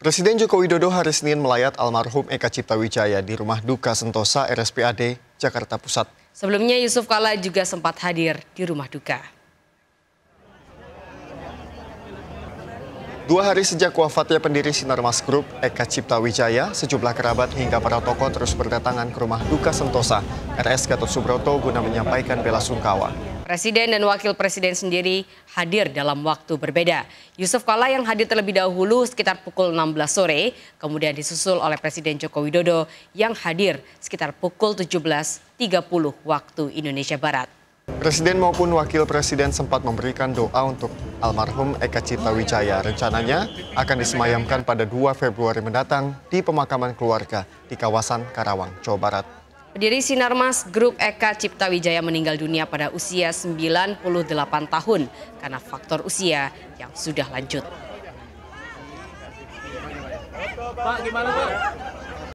Presiden Joko Widodo hari Senin melayat almarhum Eka Cipta Wijaya di rumah duka Sentosa RSPAD, Jakarta Pusat. Sebelumnya Yusuf Kala juga sempat hadir di rumah duka. Dua hari sejak wafatnya pendiri Sinarmas Group, Eka Cipta Wijaya, sejumlah kerabat hingga para tokoh terus berdatangan ke rumah duka Sentosa, RS Gatot Subroto guna menyampaikan bela sungkawa. Presiden dan Wakil Presiden sendiri hadir dalam waktu berbeda. Yusuf Kala yang hadir terlebih dahulu sekitar pukul 16 sore, kemudian disusul oleh Presiden Joko Widodo yang hadir sekitar pukul 17.30 waktu Indonesia Barat. Presiden maupun Wakil Presiden sempat memberikan doa untuk almarhum Eka Cipta Wijaya. Rencananya akan disemayamkan pada 2 Februari mendatang di pemakaman keluarga di kawasan Karawang, Jawa Barat. Pendiri Sinarmas Grup Eka Cipta Wijaya meninggal dunia pada usia 98 tahun karena faktor usia yang sudah lanjut. Pak, gimana Pak?